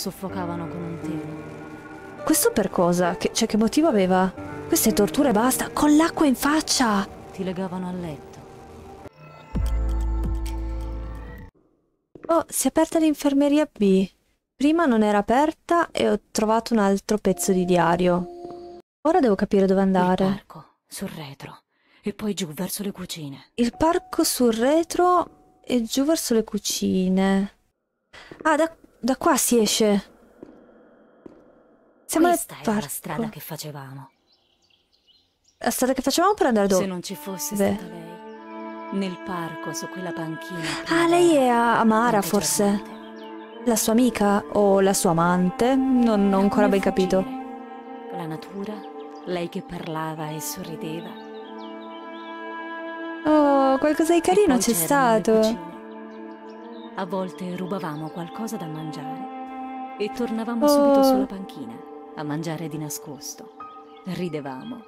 soffocavano con un telo. Questo per cosa? Che, cioè, che motivo aveva? Queste torture basta, con l'acqua in faccia! Ti legavano al letto. Oh, si è aperta l'infermeria B. Prima non era aperta e ho trovato un altro pezzo di diario. Ora devo capire dove andare. Il parco, sul retro, e poi giù verso le cucine. Il parco sul retro e giù verso le cucine. Ah, d'accordo da qua si esce. Siamo Questa era la strada che facevamo. La strada che facevamo per andare dove? Se non ci fosse Beh. stata lei. Nel parco, su quella panchina. Ah, lei è Amara, forse. La sua amica o la sua amante? Non, non ho ancora ben fuggire. capito. La natura, lei che parlava e sorrideva. Oh, qualcosa di carino c'è stato. A volte rubavamo qualcosa da mangiare e tornavamo oh. subito sulla panchina a mangiare di nascosto. Ridevamo.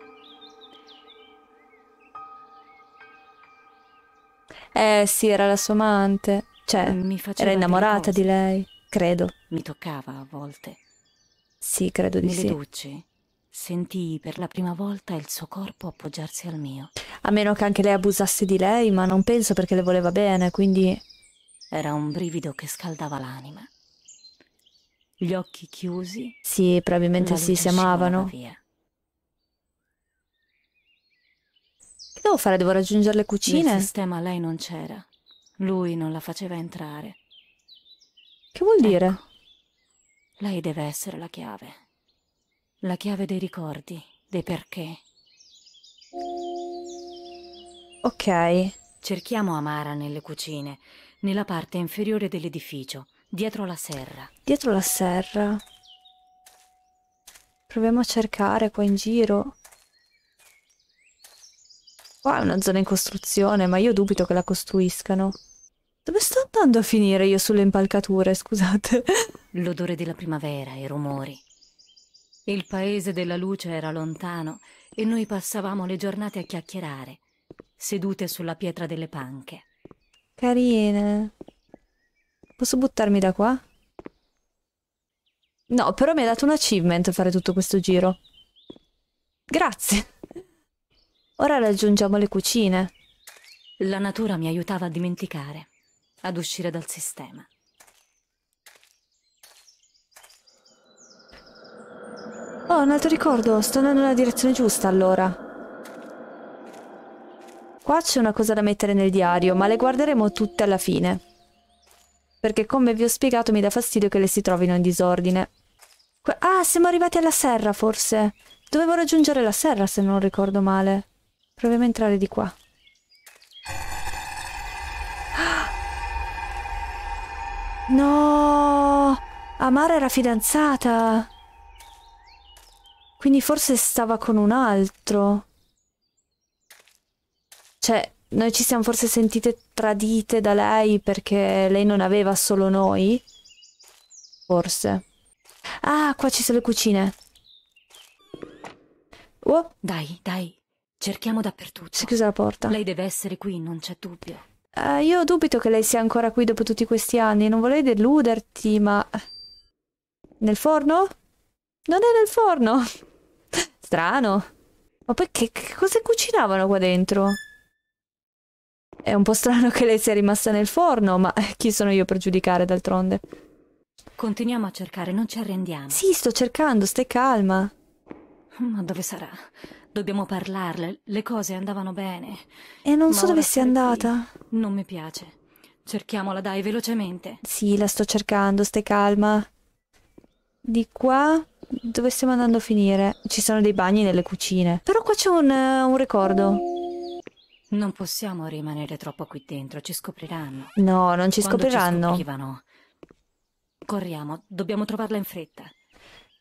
Eh sì, era la sua amante. Cioè, mi era innamorata di lei, credo. Mi toccava a volte. Sì, credo di Nelle sì. Ducci, sentii per la prima volta il suo corpo appoggiarsi al mio. A meno che anche lei abusasse di lei, ma non penso perché le voleva bene, quindi era un brivido che scaldava l'anima. Gli occhi chiusi. Sì, probabilmente si, si amavano. Che devo fare? Devo raggiungere le cucine? Nel sistema lei non c'era. Lui non la faceva entrare. Che vuol ecco, dire? Lei deve essere la chiave. La chiave dei ricordi, dei perché. Ok. Cerchiamo Amara nelle cucine nella parte inferiore dell'edificio, dietro la serra. Dietro la serra. Proviamo a cercare qua in giro. Qua è una zona in costruzione, ma io dubito che la costruiscano. Dove sto andando a finire io sulle impalcature, scusate? L'odore della primavera, e i rumori. Il paese della luce era lontano e noi passavamo le giornate a chiacchierare, sedute sulla pietra delle panche carine. Posso buttarmi da qua? No, però mi ha dato un achievement fare tutto questo giro. Grazie. Ora raggiungiamo le cucine. La natura mi aiutava a dimenticare, ad uscire dal sistema. Oh, un altro ricordo. Sto andando nella direzione giusta, allora. Qua c'è una cosa da mettere nel diario, ma le guarderemo tutte alla fine. Perché come vi ho spiegato mi dà fastidio che le si trovino in disordine. Que ah, siamo arrivati alla serra forse. Dovevo raggiungere la serra se non ricordo male. Proviamo a entrare di qua. No! Amara era fidanzata. Quindi forse stava con un altro. Cioè, noi ci siamo forse sentite tradite da lei perché lei non aveva solo noi? Forse. Ah, qua ci sono le cucine. Oh. Dai, dai, cerchiamo dappertutto. Si è chiusa la porta. Lei deve essere qui, non c'è dubbio. Uh, io dubito che lei sia ancora qui dopo tutti questi anni. Non volevo deluderti, ma... Nel forno? Non è nel forno! Strano. Ma poi che, che cosa cucinavano qua dentro? È un po' strano che lei sia rimasta nel forno, ma chi sono io per giudicare d'altronde? Continuiamo a cercare, non ci arrendiamo. Sì, sto cercando, stai calma. Ma dove sarà? Dobbiamo parlarle, le cose andavano bene. E non ma so dove sia andata. Qui. Non mi piace. Cerchiamola, dai, velocemente. Sì, la sto cercando, stai calma. Di qua dove stiamo andando a finire? Ci sono dei bagni nelle cucine. Però qua c'è un, uh, un ricordo. Non possiamo rimanere troppo qui dentro, ci scopriranno. No, non ci Quando scopriranno. Ci scoprivano. Corriamo, dobbiamo trovarla in fretta.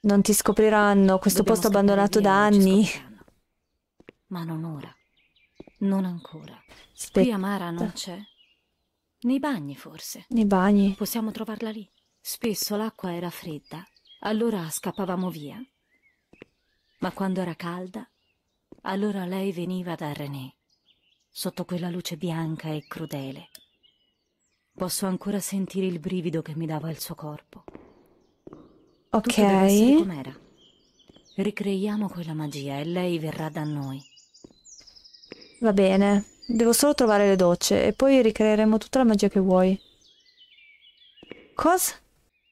Non ti scopriranno, questo dobbiamo posto abbandonato via, da anni. Ma non ora. Non ancora. Aspetta. Qui Amara non c'è. Nei bagni forse. Nei bagni. Possiamo trovarla lì. Spesso l'acqua era fredda, allora scappavamo via. Ma quando era calda, allora lei veniva da René sotto quella luce bianca e crudele. Posso ancora sentire il brivido che mi dava il suo corpo. Ok. Com'era. Ricreiamo quella magia e lei verrà da noi. Va bene. Devo solo trovare le docce e poi ricreeremo tutta la magia che vuoi. Cosa?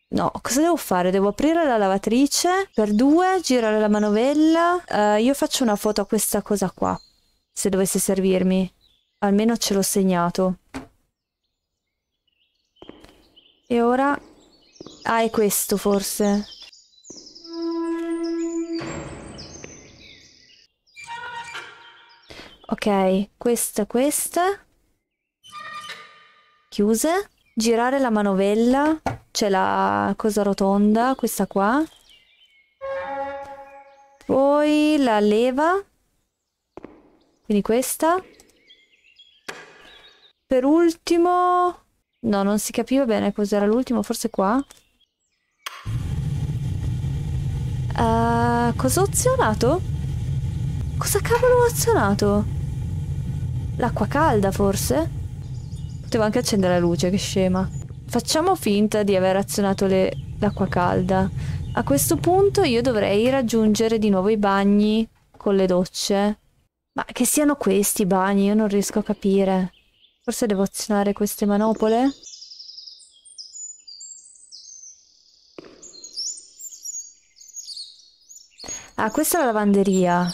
No, cosa devo fare? Devo aprire la lavatrice per due, girare la manovella. Uh, io faccio una foto a questa cosa qua se dovesse servirmi. Almeno ce l'ho segnato. E ora... Ah, è questo forse. Ok, questa, questa. Chiuse. Girare la manovella. C'è la cosa rotonda, questa qua. Poi la leva. Quindi questa. Per ultimo... No, non si capiva bene cos'era l'ultimo, forse qua. Uh, cosa ho azionato? Cosa cavolo ho azionato? L'acqua calda, forse? Potevo anche accendere la luce, che scema. Facciamo finta di aver azionato l'acqua calda. A questo punto io dovrei raggiungere di nuovo i bagni con le docce. Ma che siano questi i bagni? Io non riesco a capire. Forse devo azionare queste manopole? Ah, questa è la lavanderia.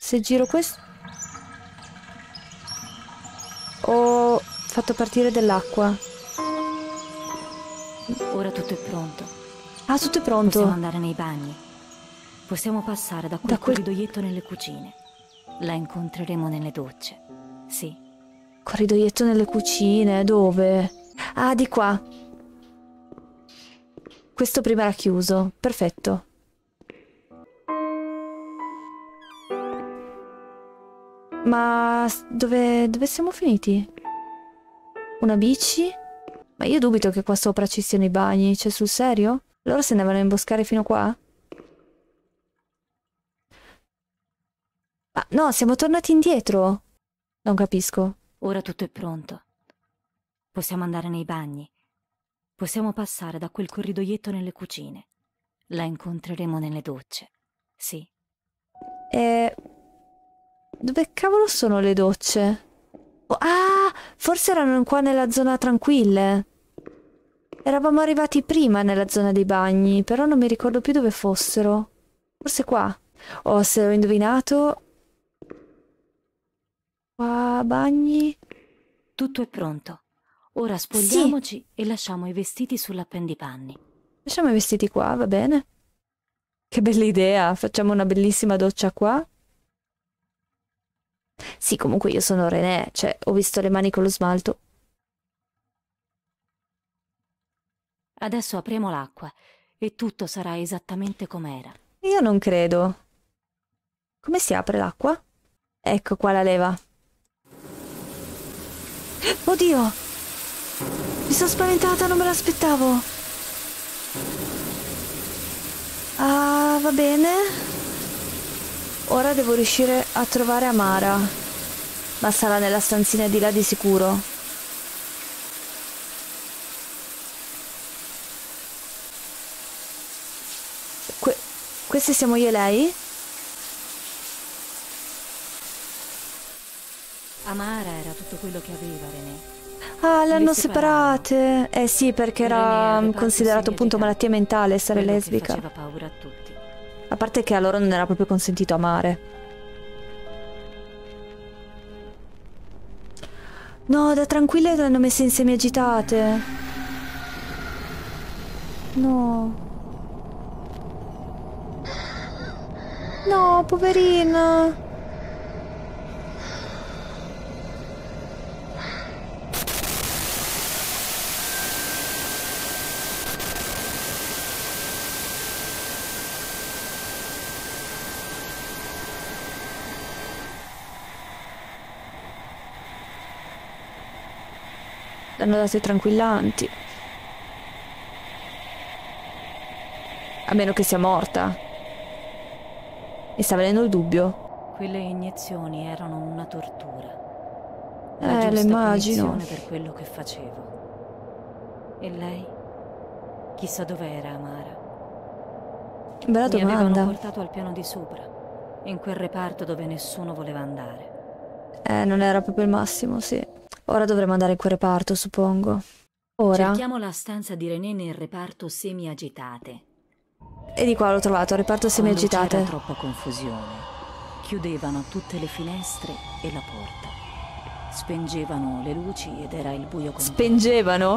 Se giro questo... Ho fatto partire dell'acqua. Ora tutto è pronto. Ah, tutto è pronto. Possiamo andare nei bagni. Possiamo passare da quel da quel... corridoietto nelle cucine. La incontreremo nelle docce. Sì. Corridoietto nelle cucine? Dove? Ah, di qua. Questo prima era chiuso. Perfetto. Ma dove, dove siamo finiti? Una bici? Ma io dubito che qua sopra ci siano i bagni. Cioè, sul serio? Loro se ne vanno a imboscare fino qua? No, siamo tornati indietro. Non capisco. Ora tutto è pronto. Possiamo andare nei bagni. Possiamo passare da quel corridoietto nelle cucine. La incontreremo nelle docce. Sì. E... Dove cavolo sono le docce? Oh, ah, forse erano qua nella zona tranquille. Eravamo arrivati prima nella zona dei bagni, però non mi ricordo più dove fossero. Forse qua. Oh, se ho indovinato, Qua bagni. Tutto è pronto. Ora spogliamoci sì. e lasciamo i vestiti sull'appendipanni. Lasciamo i vestiti qua, va bene? Che bella idea, facciamo una bellissima doccia qua. Sì, comunque io sono René, cioè ho visto le mani con lo smalto. Adesso apriamo l'acqua e tutto sarà esattamente com'era. Io non credo. Come si apre l'acqua? Ecco qua la leva. Oddio! Mi sono spaventata, non me l'aspettavo. Ah, va bene. Ora devo riuscire a trovare Amara. Ma sarà nella stanzina di là di sicuro. Que queste siamo io e lei? Amara era tutto quello che aveva René. Ah, le hanno separate. Eh sì, perché era mm, considerato appunto malattia mentale essere lesbica. Faceva paura a tutti. A parte che a loro non era proprio consentito amare. No, da tranquille le hanno messe insieme agitate. No. No, poverina. hanno date tranquillanti. A meno che sia morta. Mi sta venendo il dubbio. Quelle iniezioni erano una tortura. La eh, le immagino. per quello che facevo. E lei? Chissà dov'era Amara. Bella domanda. Mi avevano portato al piano di sopra, in quel reparto dove nessuno voleva andare. Eh, non era proprio il massimo, sì. Ora dovremo andare in quel reparto, suppongo. Ora. Cerchiamo la stanza di René nel reparto semi-agitate. E di qua l'ho trovato, reparto semi-agitate. C'era troppa confusione. Chiudevano tutte le finestre e la porta. Spengevano le luci ed era il buio completo. Spengevano?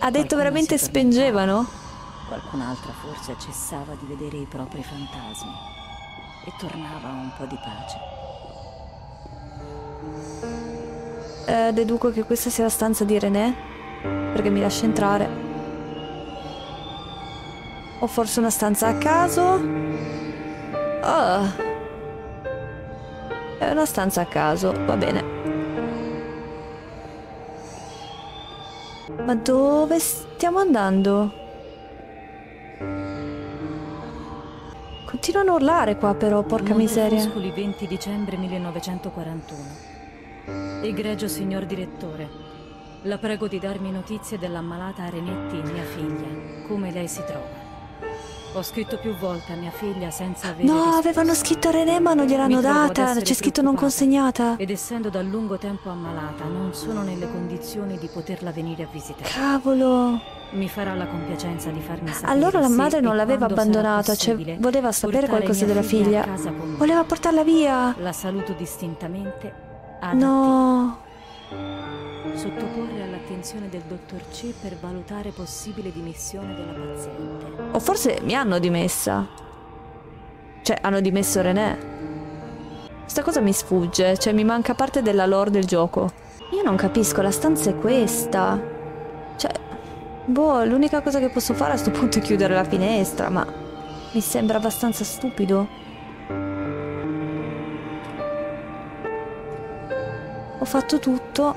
Ha detto Qualcuno veramente spengevano? Qualcun'altra forse cessava di vedere i propri fantasmi e tornava un po' di pace eh, deduco che questa sia la stanza di René, perché mi lascia entrare. O forse una stanza a caso? Oh. È una stanza a caso, va bene. Ma dove stiamo andando? Continuano a urlare qua però, porca miseria. 20 dicembre 1941. Egregio signor direttore, la prego di darmi notizie dell'ammalata Arenetti, mia figlia, come lei si trova. Ho scritto più volte a mia figlia senza avere... No, risposta. avevano scritto René ma non gliel'hanno data, c'è scritto non consegnata. Ed essendo da lungo tempo ammalata, non sono nelle condizioni di poterla venire a visitare. Cavolo! Mi farà la compiacenza di farmi sapere. Allora la madre non l'aveva abbandonata, cioè voleva sapere qualcosa della figlia. figlia voleva portarla via. La saluto distintamente No! Sottoporre all'attenzione del dottor C per valutare possibile dimissione della paziente. O forse mi hanno dimessa. Cioè, hanno dimesso René. Sta cosa mi sfugge, cioè mi manca parte della lore del gioco. Io non capisco, la stanza è questa. Cioè, boh, l'unica cosa che posso fare a sto punto è chiudere la finestra, ma mi sembra abbastanza stupido. Ho fatto tutto.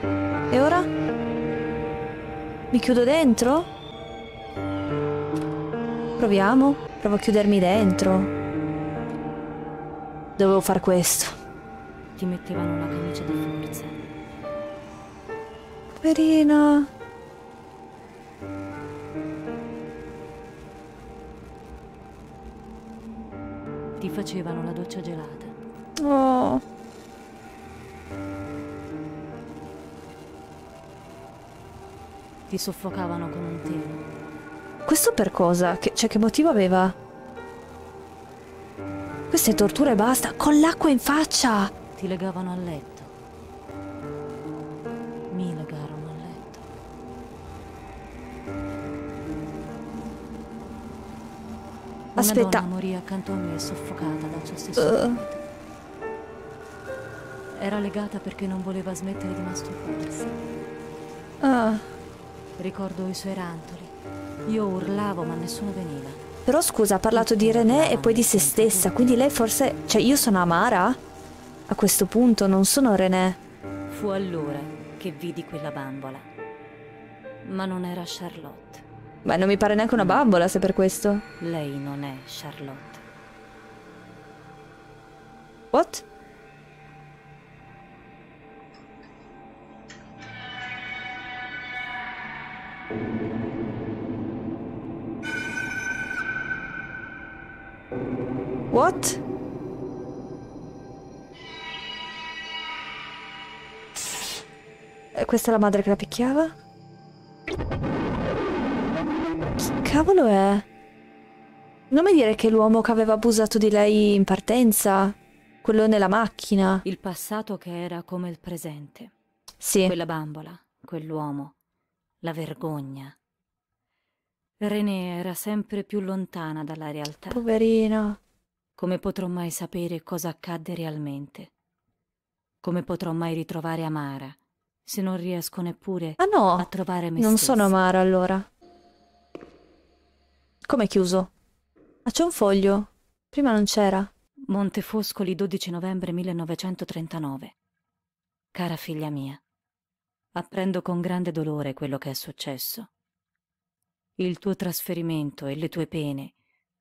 E ora? Mi chiudo dentro? Proviamo. Provo a chiudermi dentro. Dovevo far questo. Ti mettevano la camicia da forza. Poverina. Ti facevano la doccia gelata. Oh. Li soffocavano con un telo. Questo per cosa? Che, cioè, che motivo aveva? Queste torture e basta. Con l'acqua in faccia! Ti legavano al letto. Mi legarono al letto. Una Aspetta. Una morì accanto a me, soffocata dal suo stesso uh. Era legata perché non voleva smettere di masturbarsi. Ah. Ricordo i suoi rantoli. Io urlavo ma nessuno veniva. Però scusa, ha parlato di René e poi di se stessa, quindi lei forse... Cioè io sono Amara? A questo punto non sono René. Fu allora che vidi quella bambola. Ma non era Charlotte. Beh, non mi pare neanche una bambola se per questo. Lei non è Charlotte. What? What? E questa è la madre che la picchiava? Che cavolo è? Non mi dire che l'uomo che aveva abusato di lei in partenza, quello nella macchina. Il passato che era come il presente. Sì. Quella bambola, quell'uomo, la vergogna. René era sempre più lontana dalla realtà. Poverino. Come potrò mai sapere cosa accadde realmente? Come potrò mai ritrovare Amara se non riesco neppure ah no, a trovare me non stessa? sono Amara allora. Com'è chiuso? Ah, c'è un foglio. Prima non c'era. Montefoscoli 12 novembre 1939. Cara figlia mia, apprendo con grande dolore quello che è successo. Il tuo trasferimento e le tue pene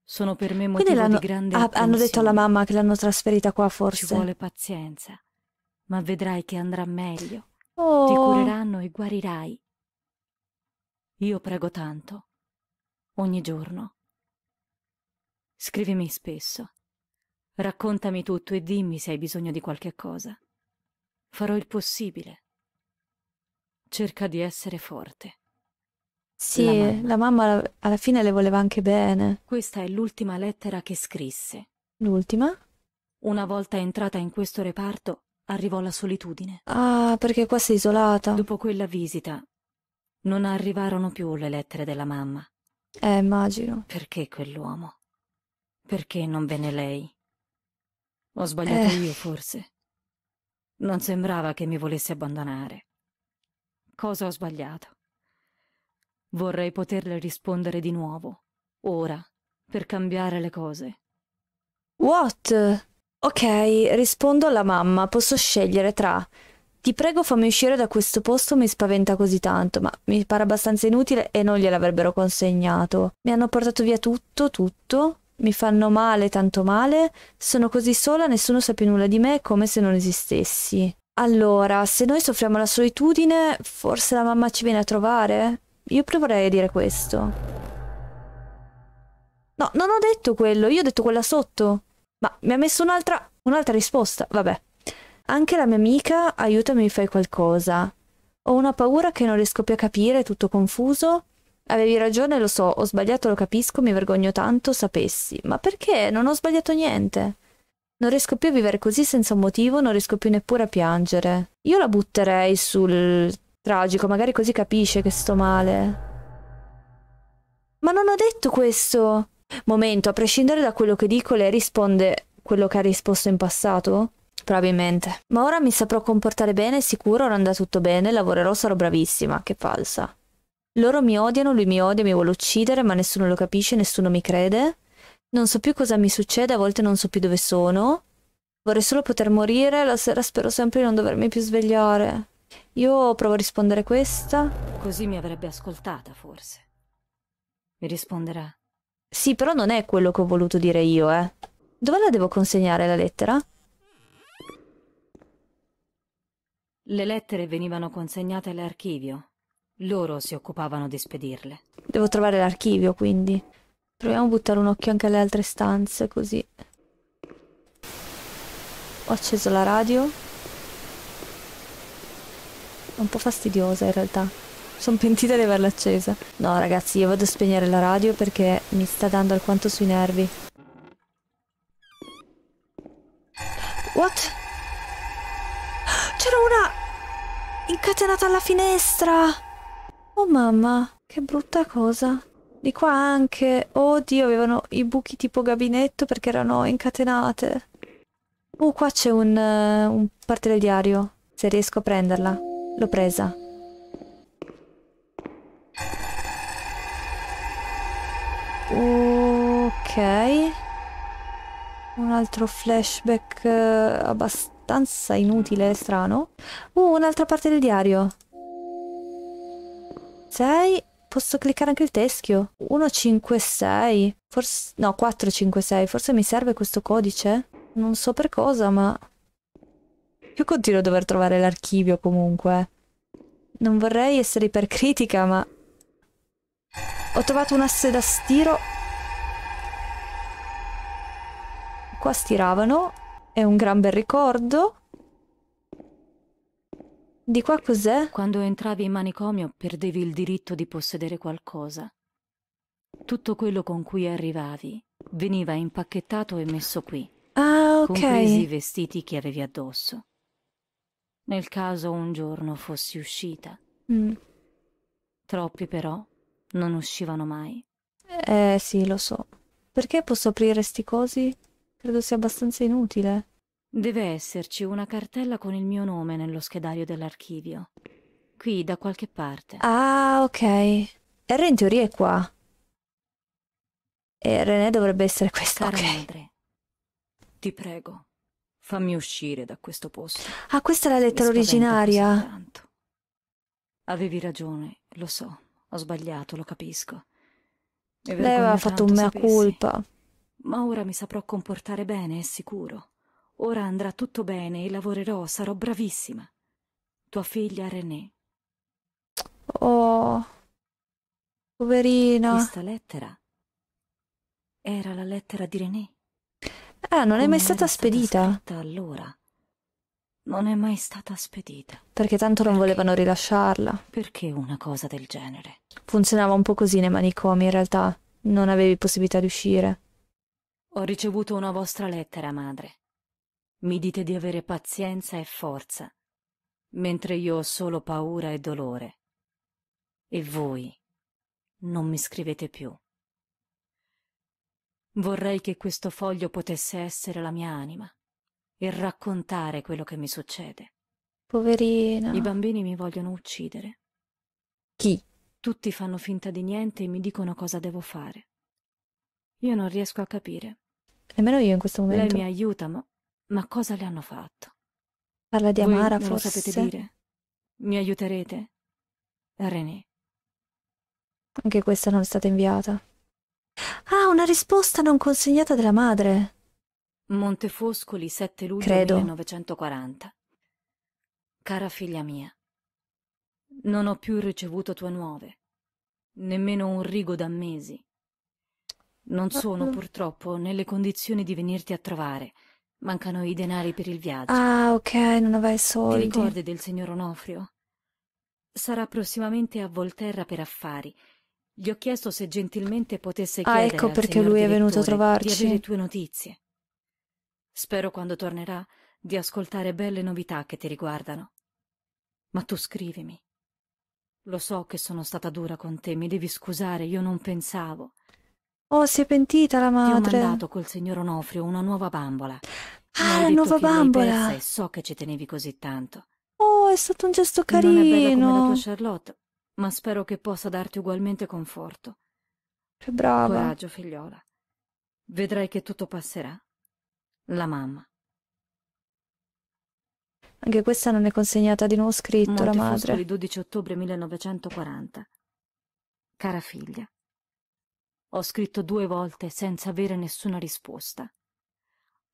sono per me motivo di grande ha, attenzione. Hanno detto alla mamma che l'hanno trasferita qua forse. Ci vuole pazienza, ma vedrai che andrà meglio. Oh. Ti cureranno e guarirai. Io prego tanto, ogni giorno. Scrivimi spesso. Raccontami tutto e dimmi se hai bisogno di qualche cosa. Farò il possibile cerca di essere forte. Sì, la mamma. la mamma alla fine le voleva anche bene. Questa è l'ultima lettera che scrisse. L'ultima? Una volta entrata in questo reparto, arrivò la solitudine. Ah, perché qua sei isolata. Dopo quella visita, non arrivarono più le lettere della mamma. Eh, immagino. Perché quell'uomo? Perché non venne lei? Ho sbagliato eh. io, forse. Non sembrava che mi volesse abbandonare cosa ho sbagliato. Vorrei poterle rispondere di nuovo, ora, per cambiare le cose. What? Ok, rispondo alla mamma, posso scegliere tra. Ti prego fammi uscire da questo posto, mi spaventa così tanto, ma mi pare abbastanza inutile e non gliel'avrebbero consegnato. Mi hanno portato via tutto, tutto, mi fanno male, tanto male, sono così sola, nessuno sa più nulla di me, come se non esistessi. Allora, se noi soffriamo la solitudine, forse la mamma ci viene a trovare? Io proverei a dire questo. No, non ho detto quello, io ho detto quella sotto. Ma mi ha messo un'altra un risposta, vabbè. Anche la mia amica, aiutami, fai qualcosa. Ho una paura che non riesco più a capire, tutto confuso. Avevi ragione, lo so, ho sbagliato, lo capisco, mi vergogno tanto, sapessi. Ma perché? Non ho sbagliato niente. Non riesco più a vivere così senza un motivo, non riesco più neppure a piangere. Io la butterei sul tragico, magari così capisce che sto male. Ma non ho detto questo! Momento, a prescindere da quello che dico, lei risponde quello che ha risposto in passato? Probabilmente. Ma ora mi saprò comportare bene, sicuro, ora andrà tutto bene, lavorerò, sarò bravissima. Che falsa. Loro mi odiano, lui mi odia, mi vuole uccidere, ma nessuno lo capisce, nessuno mi crede. Non so più cosa mi succede, a volte non so più dove sono. Vorrei solo poter morire, la sera spero sempre di non dovermi più svegliare. Io provo a rispondere questa. Così mi avrebbe ascoltata, forse. Mi risponderà. Sì, però non è quello che ho voluto dire io, eh. Dove la devo consegnare la lettera? Le lettere venivano consegnate all'archivio. Loro si occupavano di spedirle. Devo trovare l'archivio, quindi. Proviamo a buttare un occhio anche alle altre stanze, così. Ho acceso la radio. È un po' fastidiosa in realtà. Sono pentita di averla accesa. No, ragazzi, io vado a spegnere la radio perché mi sta dando alquanto sui nervi. What? C'era una incatenata alla finestra! Oh mamma, che brutta cosa. Di qua anche, oddio, avevano i buchi tipo gabinetto perché erano incatenate. Uh, qua c'è un, uh, un parte del diario. Se riesco a prenderla. L'ho presa. Ok. Un altro flashback uh, abbastanza inutile e strano. Uh, un'altra parte del diario. 6 Posso cliccare anche il teschio? 156, forse... no, 456, forse mi serve questo codice? Non so per cosa, ma... Io continuo a dover trovare l'archivio comunque. Non vorrei essere ipercritica, ma... Ho trovato un asse da stiro. Qua stiravano, è un gran bel ricordo. Di qua cos'è? Quando entravi in manicomio perdevi il diritto di possedere qualcosa. Tutto quello con cui arrivavi veniva impacchettato e messo qui. Ah, ok. Compresi i vestiti che avevi addosso. Nel caso un giorno fossi uscita. Mm. Troppi però non uscivano mai. Eh sì, lo so. Perché posso aprire sti cosi? Credo sia abbastanza inutile. Deve esserci una cartella con il mio nome nello schedario dell'archivio. Qui, da qualche parte. Ah, ok. R in teoria è qua. E René dovrebbe essere questa. Cara okay. madre, ti prego, fammi uscire da questo posto. Ah, questa è la lettera originaria. Avevi ragione, lo so. Ho sbagliato, lo capisco. Lei aveva fatto un mea sapessi. colpa. Ma ora mi saprò comportare bene, è sicuro. Ora andrà tutto bene e lavorerò, sarò bravissima. Tua figlia René. Oh, poverina. Questa lettera era la lettera di René. Ah, non è mai stata spedita. Stata allora. Non è mai stata spedita. Perché tanto non volevano rilasciarla. Perché una cosa del genere? Funzionava un po' così nei manicomi, in realtà. Non avevi possibilità di uscire. Ho ricevuto una vostra lettera, madre. Mi dite di avere pazienza e forza, mentre io ho solo paura e dolore. E voi non mi scrivete più. Vorrei che questo foglio potesse essere la mia anima e raccontare quello che mi succede. Poverina. I bambini mi vogliono uccidere. Chi? Tutti fanno finta di niente e mi dicono cosa devo fare. Io non riesco a capire. Nemmeno io in questo momento. Lei mi aiuta, ma ma cosa le hanno fatto? Parla di Amara, Voi forse? lo sapete dire? Mi aiuterete? René. Anche questa non è stata inviata. Ah, una risposta non consegnata della madre. Montefoscoli, 7 luglio Credo. 1940. Cara figlia mia, non ho più ricevuto tue nuove, nemmeno un rigo da mesi. Non sono purtroppo nelle condizioni di venirti a trovare Mancano i denari per il viaggio. Ah, ok, non aveva i soldi. Ti ricordi del signor Onofrio? Sarà prossimamente a Volterra per affari. Gli ho chiesto se gentilmente potesse ah, chiedere Ah, ecco perché lui è venuto a trovarci. Di avere tue notizie. Spero quando tornerà di ascoltare belle novità che ti riguardano. Ma tu scrivimi. Lo so che sono stata dura con te, mi devi scusare, io non pensavo. Oh, si è pentita la madre. Ti ho mandato col signor Onofrio una nuova bambola. Ah, la nuova bambola. E so che ci tenevi così tanto. Oh, è stato un gesto carino. Non è bella come la tua Charlotte, ma spero che possa darti ugualmente conforto. Che brava. Coraggio, figliola. Vedrai che tutto passerà. La mamma. Anche questa non è consegnata di nuovo scritto, Monte la madre. Foscoli, 12 ottobre 1940. Cara figlia. Ho scritto due volte senza avere nessuna risposta.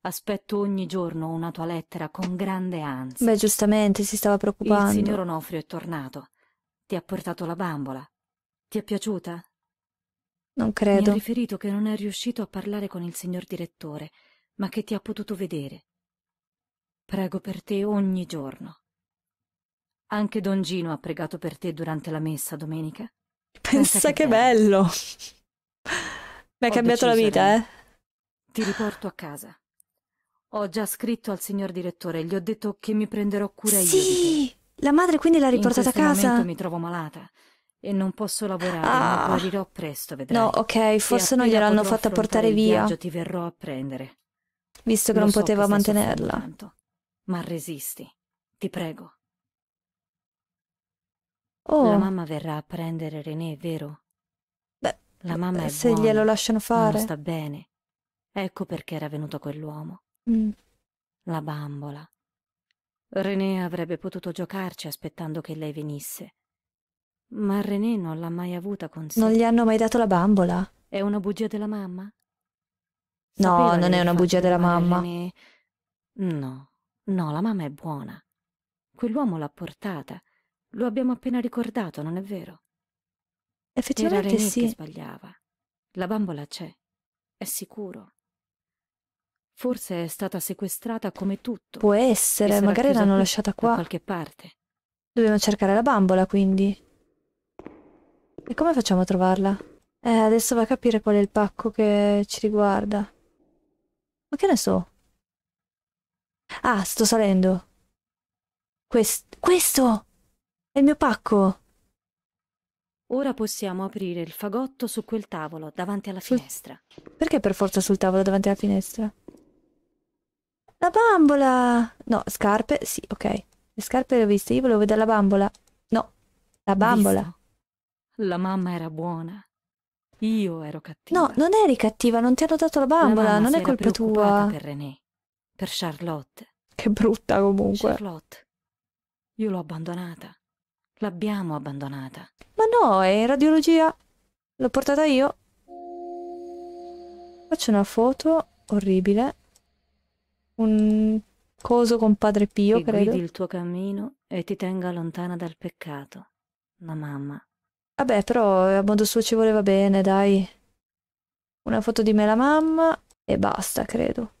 Aspetto ogni giorno una tua lettera con grande ansia. Beh, giustamente, si stava preoccupando. Il signor Onofrio è tornato. Ti ha portato la bambola. Ti è piaciuta? Non credo. Mi ha riferito che non è riuscito a parlare con il signor direttore, ma che ti ha potuto vedere. Prego per te ogni giorno. Anche Don Gino ha pregato per te durante la messa domenica. Pensa, Pensa che, che bello. bello. Mi ha cambiato la vita, di... eh. Ti riporto a casa. Ho già scritto al signor direttore, gli ho detto che mi prenderò cura sì! io. Sì! La madre quindi l'ha riportata a casa? In mi trovo malata e non posso lavorare, ah. ma morirò presto, vedrai. No, ok, forse non gliel'hanno fatta portare via. Viaggio, ti verrò a prendere. Visto che Lo non so poteva che mantenerla. Tanto, ma resisti, ti prego. Oh. La mamma verrà a prendere René, vero? La mamma eh, è Se buona, glielo lasciano fare. sta bene. Ecco perché era venuto quell'uomo. Mm. La bambola. René avrebbe potuto giocarci aspettando che lei venisse. Ma René non l'ha mai avuta con sé. Non gli hanno mai dato la bambola. È una bugia della mamma? Sapeva no, non è una bugia della mamma. René... No, no, la mamma è buona. Quell'uomo l'ha portata. Lo abbiamo appena ricordato, non è vero? Effettivamente Era sì. che sbagliava. La bambola c'è. È sicuro. Forse è stata sequestrata come tutto. Può essere, magari l'hanno lasciata qua. Da qualche parte. Dobbiamo cercare la bambola, quindi. E come facciamo a trovarla? Eh, adesso va a capire qual è il pacco che ci riguarda. Ma che ne so? Ah, sto salendo. Quest questo! È il mio pacco! Ora possiamo aprire il fagotto su quel tavolo davanti alla finestra. Perché per forza sul tavolo davanti alla finestra? La bambola! No, scarpe, sì, ok. Le scarpe le ho viste, io volevo vedere la bambola. No, la bambola. Visto? La mamma era buona. Io ero cattiva. No, non eri cattiva, non ti hanno dato la bambola, la non è colpa tua. per René, per Charlotte. Che brutta comunque. Charlotte. Io l'ho abbandonata. L'abbiamo abbandonata. Ma no, è in radiologia. L'ho portata io. Faccio una foto orribile. Un coso con Padre Pio, ti credo. guidi il tuo cammino e ti tenga lontana dal peccato. La mamma. Vabbè, però a modo suo ci voleva bene, dai. Una foto di me la mamma e basta, credo.